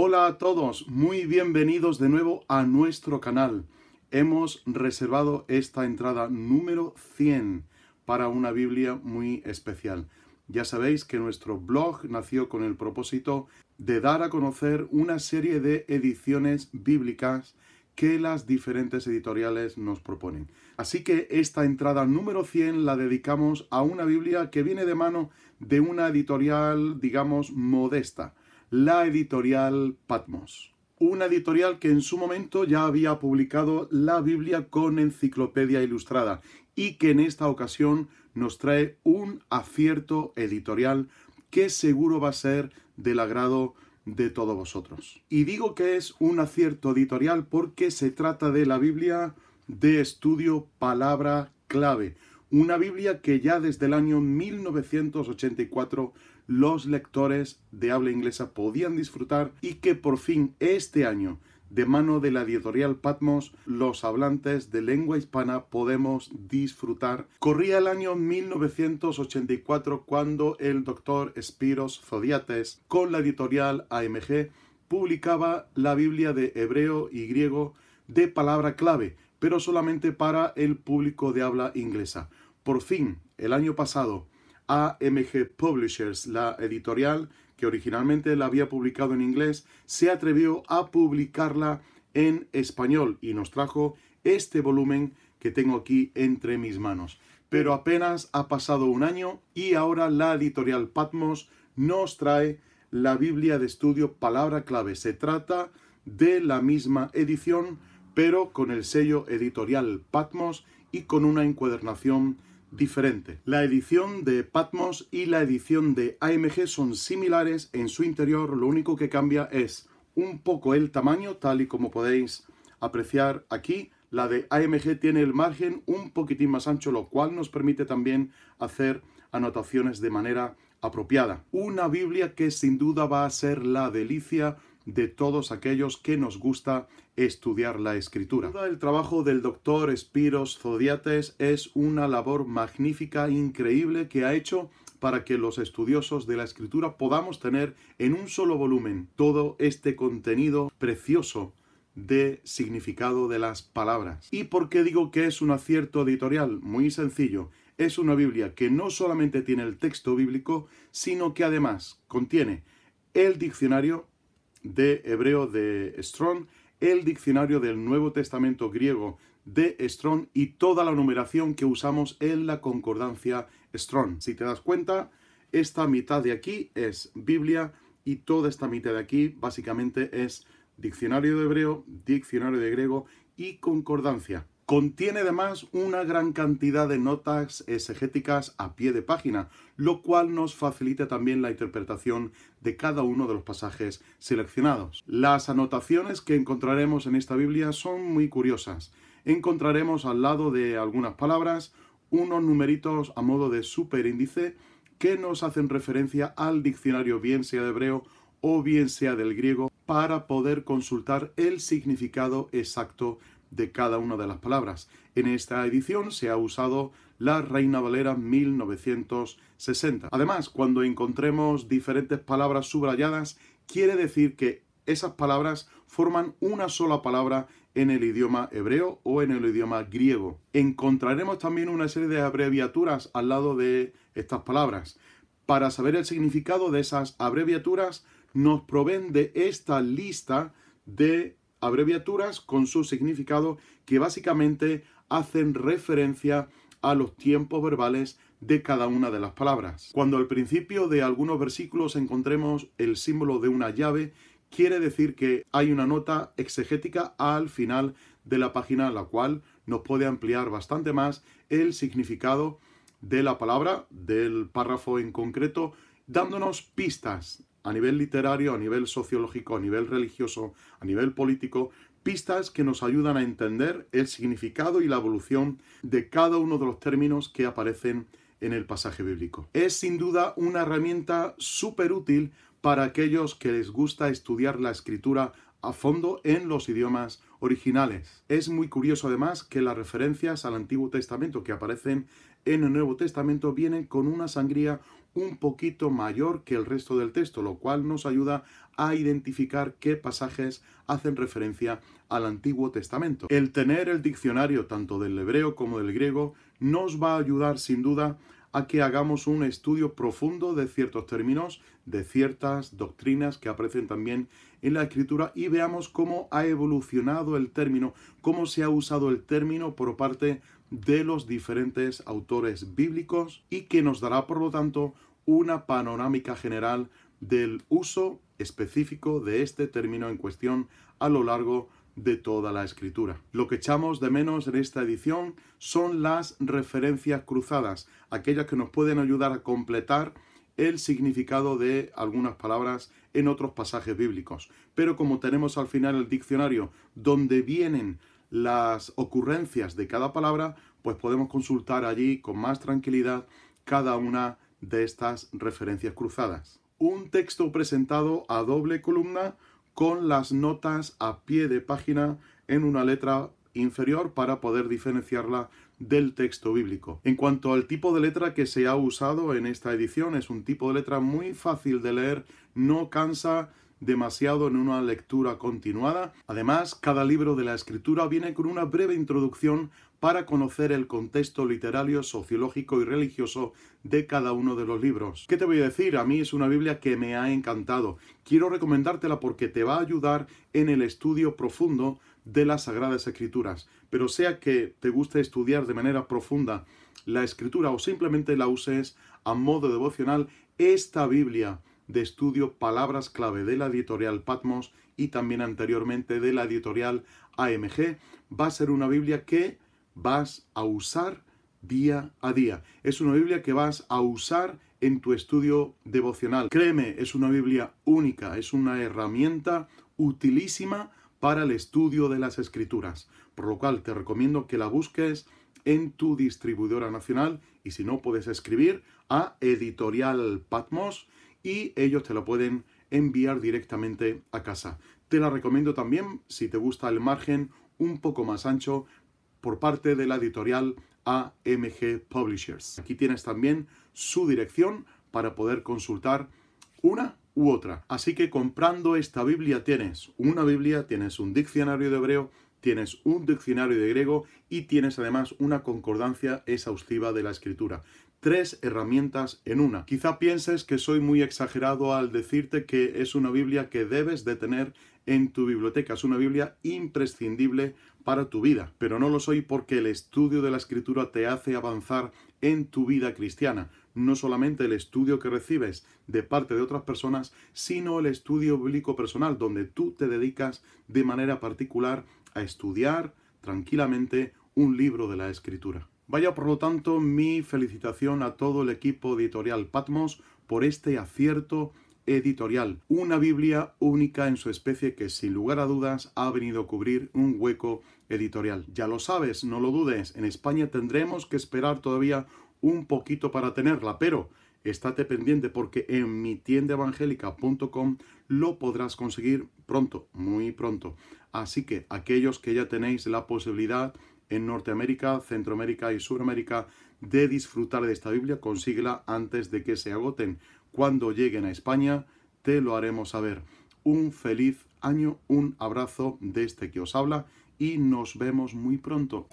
Hola a todos, muy bienvenidos de nuevo a nuestro canal. Hemos reservado esta entrada número 100 para una Biblia muy especial. Ya sabéis que nuestro blog nació con el propósito de dar a conocer una serie de ediciones bíblicas que las diferentes editoriales nos proponen. Así que esta entrada número 100 la dedicamos a una Biblia que viene de mano de una editorial, digamos, modesta la editorial Patmos, una editorial que en su momento ya había publicado la Biblia con enciclopedia ilustrada y que en esta ocasión nos trae un acierto editorial que seguro va a ser del agrado de todos vosotros. Y digo que es un acierto editorial porque se trata de la Biblia de estudio palabra clave, una Biblia que ya desde el año 1984 los lectores de habla inglesa podían disfrutar y que por fin este año, de mano de la editorial Patmos, los hablantes de lengua hispana podemos disfrutar. Corría el año 1984 cuando el doctor Spiros Zodiates, con la editorial AMG, publicaba la Biblia de hebreo y griego de palabra clave, pero solamente para el público de habla inglesa. Por fin, el año pasado, AMG Publishers, la editorial que originalmente la había publicado en inglés, se atrevió a publicarla en español y nos trajo este volumen que tengo aquí entre mis manos. Pero apenas ha pasado un año y ahora la editorial Patmos nos trae la Biblia de estudio palabra clave. Se trata de la misma edición, pero con el sello editorial Patmos y con una encuadernación diferente. La edición de Patmos y la edición de AMG son similares en su interior, lo único que cambia es un poco el tamaño, tal y como podéis apreciar aquí. La de AMG tiene el margen un poquitín más ancho, lo cual nos permite también hacer anotaciones de manera apropiada. Una Biblia que sin duda va a ser la delicia de todos aquellos que nos gusta estudiar la escritura. El trabajo del doctor Spiros Zodiates es una labor magnífica, increíble, que ha hecho para que los estudiosos de la escritura podamos tener en un solo volumen todo este contenido precioso de significado de las palabras. ¿Y por qué digo que es un acierto editorial? Muy sencillo. Es una Biblia que no solamente tiene el texto bíblico, sino que además contiene el diccionario, de hebreo de Strong, el diccionario del Nuevo Testamento griego de Strong y toda la numeración que usamos en la concordancia Strong. Si te das cuenta, esta mitad de aquí es Biblia y toda esta mitad de aquí básicamente es diccionario de hebreo, diccionario de griego y concordancia. Contiene además una gran cantidad de notas exegéticas a pie de página, lo cual nos facilita también la interpretación de cada uno de los pasajes seleccionados. Las anotaciones que encontraremos en esta Biblia son muy curiosas. Encontraremos al lado de algunas palabras unos numeritos a modo de superíndice que nos hacen referencia al diccionario bien sea de hebreo o bien sea del griego para poder consultar el significado exacto de cada una de las palabras. En esta edición se ha usado la Reina Valera 1960. Además, cuando encontremos diferentes palabras subrayadas, quiere decir que esas palabras forman una sola palabra en el idioma hebreo o en el idioma griego. Encontraremos también una serie de abreviaturas al lado de estas palabras. Para saber el significado de esas abreviaturas, nos proveen de esta lista de abreviaturas con su significado que básicamente hacen referencia a los tiempos verbales de cada una de las palabras. Cuando al principio de algunos versículos encontremos el símbolo de una llave, quiere decir que hay una nota exegética al final de la página, la cual nos puede ampliar bastante más el significado de la palabra, del párrafo en concreto, dándonos pistas a nivel literario, a nivel sociológico, a nivel religioso, a nivel político, pistas que nos ayudan a entender el significado y la evolución de cada uno de los términos que aparecen en el pasaje bíblico. Es sin duda una herramienta súper útil para aquellos que les gusta estudiar la escritura a fondo en los idiomas originales. Es muy curioso además que las referencias al Antiguo Testamento que aparecen en el Nuevo Testamento viene con una sangría un poquito mayor que el resto del texto, lo cual nos ayuda a identificar qué pasajes hacen referencia al Antiguo Testamento. El tener el diccionario tanto del hebreo como del griego nos va a ayudar sin duda a que hagamos un estudio profundo de ciertos términos, de ciertas doctrinas que aparecen también en la escritura y veamos cómo ha evolucionado el término, cómo se ha usado el término por parte de los diferentes autores bíblicos y que nos dará, por lo tanto, una panorámica general del uso específico de este término en cuestión a lo largo de toda la escritura. Lo que echamos de menos en esta edición son las referencias cruzadas, aquellas que nos pueden ayudar a completar el significado de algunas palabras en otros pasajes bíblicos. Pero como tenemos al final el diccionario, donde vienen las ocurrencias de cada palabra, pues podemos consultar allí con más tranquilidad cada una de estas referencias cruzadas. Un texto presentado a doble columna con las notas a pie de página en una letra inferior para poder diferenciarla del texto bíblico. En cuanto al tipo de letra que se ha usado en esta edición, es un tipo de letra muy fácil de leer, no cansa, demasiado en una lectura continuada. Además, cada libro de la escritura viene con una breve introducción para conocer el contexto literario, sociológico y religioso de cada uno de los libros. ¿Qué te voy a decir? A mí es una Biblia que me ha encantado. Quiero recomendártela porque te va a ayudar en el estudio profundo de las Sagradas Escrituras. Pero sea que te guste estudiar de manera profunda la escritura o simplemente la uses a modo devocional, esta Biblia de estudio Palabras clave de la editorial Patmos y también anteriormente de la editorial AMG, va a ser una Biblia que vas a usar día a día. Es una Biblia que vas a usar en tu estudio devocional. Créeme, es una Biblia única, es una herramienta utilísima para el estudio de las escrituras, por lo cual te recomiendo que la busques en tu distribuidora nacional y si no puedes escribir a editorial Patmos y ellos te la pueden enviar directamente a casa. Te la recomiendo también si te gusta el margen un poco más ancho por parte de la editorial AMG Publishers. Aquí tienes también su dirección para poder consultar una u otra. Así que comprando esta Biblia tienes una Biblia, tienes un diccionario de hebreo, tienes un diccionario de griego y tienes además una concordancia exhaustiva de la escritura tres herramientas en una. Quizá pienses que soy muy exagerado al decirte que es una Biblia que debes de tener en tu biblioteca, es una Biblia imprescindible para tu vida, pero no lo soy porque el estudio de la escritura te hace avanzar en tu vida cristiana, no solamente el estudio que recibes de parte de otras personas, sino el estudio bíblico personal, donde tú te dedicas de manera particular a estudiar tranquilamente un libro de la escritura. Vaya por lo tanto mi felicitación a todo el equipo editorial Patmos por este acierto editorial. Una Biblia única en su especie que sin lugar a dudas ha venido a cubrir un hueco editorial. Ya lo sabes, no lo dudes, en España tendremos que esperar todavía un poquito para tenerla, pero estate pendiente porque en mi tienda evangélica.com lo podrás conseguir pronto, muy pronto. Así que aquellos que ya tenéis la posibilidad en Norteamérica, Centroamérica y Suramérica, de disfrutar de esta Biblia, consíguela antes de que se agoten. Cuando lleguen a España, te lo haremos saber. Un feliz año, un abrazo de este que os habla y nos vemos muy pronto.